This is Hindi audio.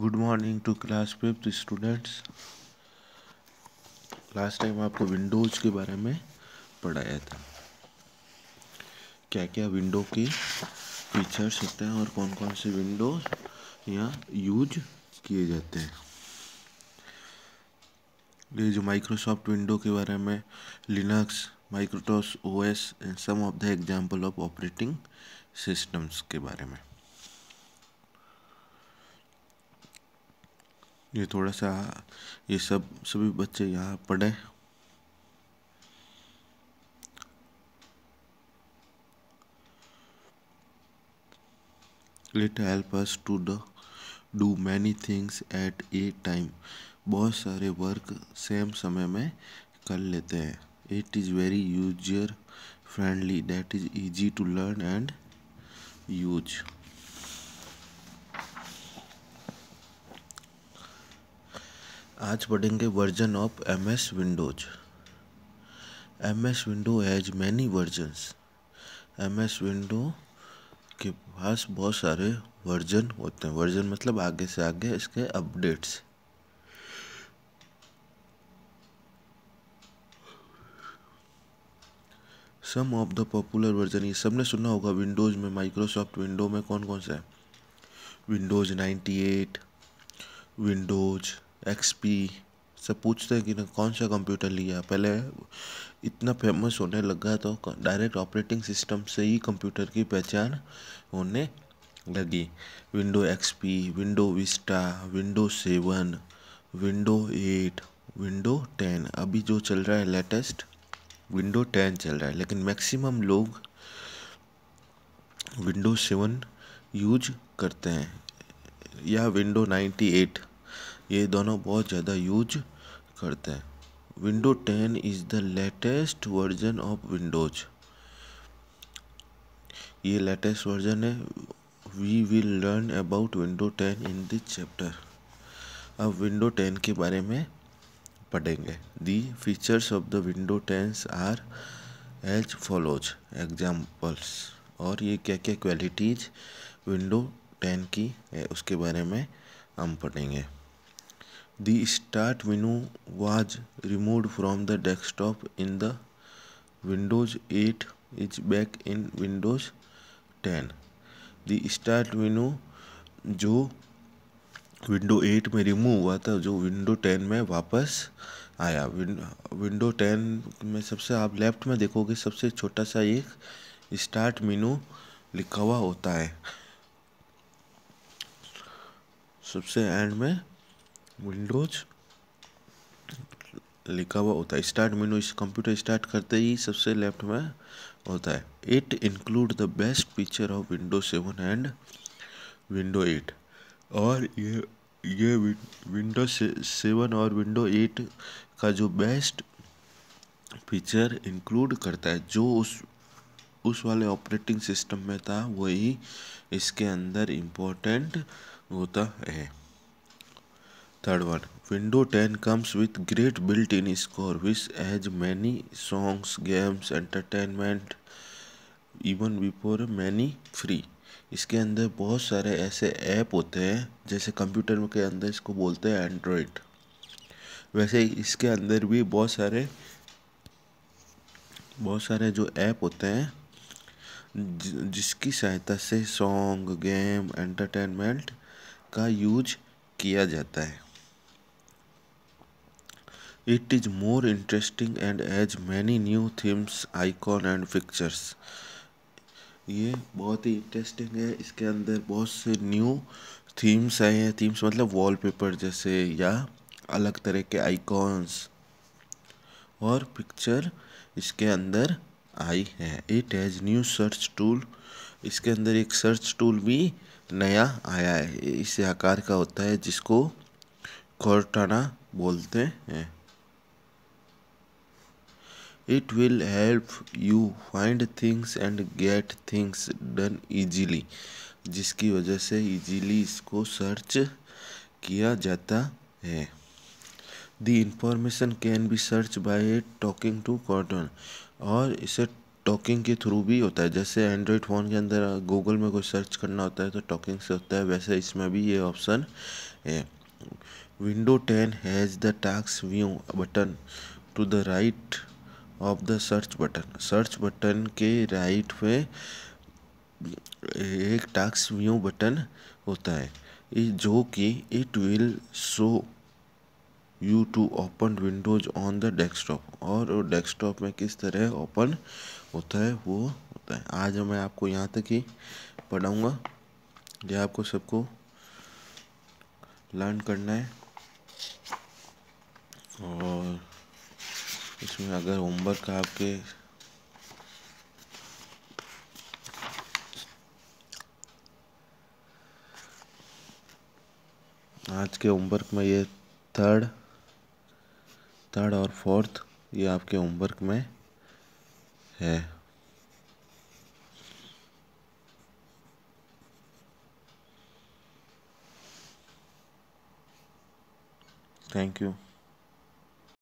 Good morning to class fifth students last time आपको विंडोज़ के बारे में पढ़ाया था क्या क्या विंडो के फीचर्स होते हैं और कौन कौन से विंडो यहाँ यूज किए जाते हैं ये जो माइक्रोसॉफ्ट विंडो के बारे में लिनक्स माइक्रोटॉस OS and some of the example of operating systems के बारे में ये थोड़ा सा ये सब सभी बच्चे यहाँ पढ़े it help us to do many things at a time बहुत सारे वर्क सेम समय में कर लेते हैं it is very user friendly that is easy to learn and use आज पढ़ेंगे version of M S windows M S window has many versions M S window के पास बहुत सारे वर्जन होते हैं वर्जन मतलब आगे से आगे इसके updates some of the popular version ये सबने सुना होगा विंडोज़ में माइक्रोसॉफ्ट विंडो में कौन कौन सा है विंडोज़ एट विंडोज़ एक्सपी से पूछते हैं कि ना कौन सा कंप्यूटर लिया पहले इतना फेमस होने लगा तो डायरेक्ट ऑपरेटिंग सिस्टम से ही कंप्यूटर की पहचान होने लगी window XP window Vista window seven window eight window ten अभी जो चल रहा है लेटेस्ट विंडो टेन चल रहा है लेकिन मैक्सिमम लोग विंडो सेवन यूज करते हैं या विंडो नाइन्टी एट ये दोनों बहुत ज़्यादा यूज करते हैं window ten is the latest version of windows ये लेटेस्ट वर्जन है we will learn about window ten in this chapter अब विंडो टेन के बारे में पढ़ेंगे the features of the window ten are as follows examples और ये क्या क्या क्वालिटीज़ विंडो टेन की है उसके बारे में हम पढ़ेंगे The start menu was removed from the desktop in the Windows 8 is back in Windows 10. The start menu जो विंडो 8 में रिमूव हुआ था जो विंडो 10 में वापस आया विंडो 10 में सबसे आप लेफ्ट में देखोगे सबसे छोटा सा एक स्टार्ट मीनू लिखा हुआ होता है सबसे एंड में विंडोज लिखा हुआ होता है स्टार्ट मेनू इस कंप्यूटर स्टार्ट करते ही सबसे लेफ्ट में होता है it include the best feature of window seven and window eight और ये ये विंडो सेवन और विंडो एट का जो बेस्ट फीचर इंक्लूड करता है जो उस उस वाले ऑपरेटिंग सिस्टम में था वही इसके अंदर इम्पोर्टेंट होता है third one window 10 comes with great built in score which has many songs games entertainment even before many free इसके अंदर बहुत सारे ऐसे ऐप होते हैं जैसे कंप्यूटर के अंदर इसको बोलते हैं एंड्रॉयड वैसे इसके अंदर भी बहुत सारे बहुत सारे जो ऐप होते हैं जिसकी सहायता से सॉन्ग गेम एंटरटेनमेंट का यूज किया जाता है it is more interesting and has many new themes icon and pictures ये बहुत ही इंटरेस्टिंग है इसके अंदर बहुत से न्यू थीम्स आए हैं थीम्स मतलब वॉलपेपर जैसे या अलग तरह के आइकॉन्स और पिक्चर इसके अंदर आई है it has new search tool इसके अंदर एक सर्च टूल भी नया आया है इस आकार का होता है जिसको कोर्टाना बोलते हैं it will help you find things and get things done easily जिसकी वजह से ईजीली इसको सर्च किया जाता है the information can be search by talking to Cortana और इसे टॉकिंग के थ्रू भी होता है जैसे एंड्रॉयड फ़ोन के अंदर गूगल में कोई सर्च करना होता है तो टॉकिंग से होता है वैसे इसमें भी ये ऑप्शन है window ten has the task view button to the right of the search button search button के राइट में एक टास्क व्यू बटन होता है जो कि it will show you to open windows on the desktop और डेस्कटॉप में किस तरह ओपन होता है वो होता है आज मैं आपको यहाँ तक ही पढ़ाऊँगा ये आपको सबको लर्न करना है और इसमें अगर होमवर्क आपके आज के होमवर्क में ये थर्ड थर्ड और फोर्थ ये आपके होमवर्क में है थैंक यू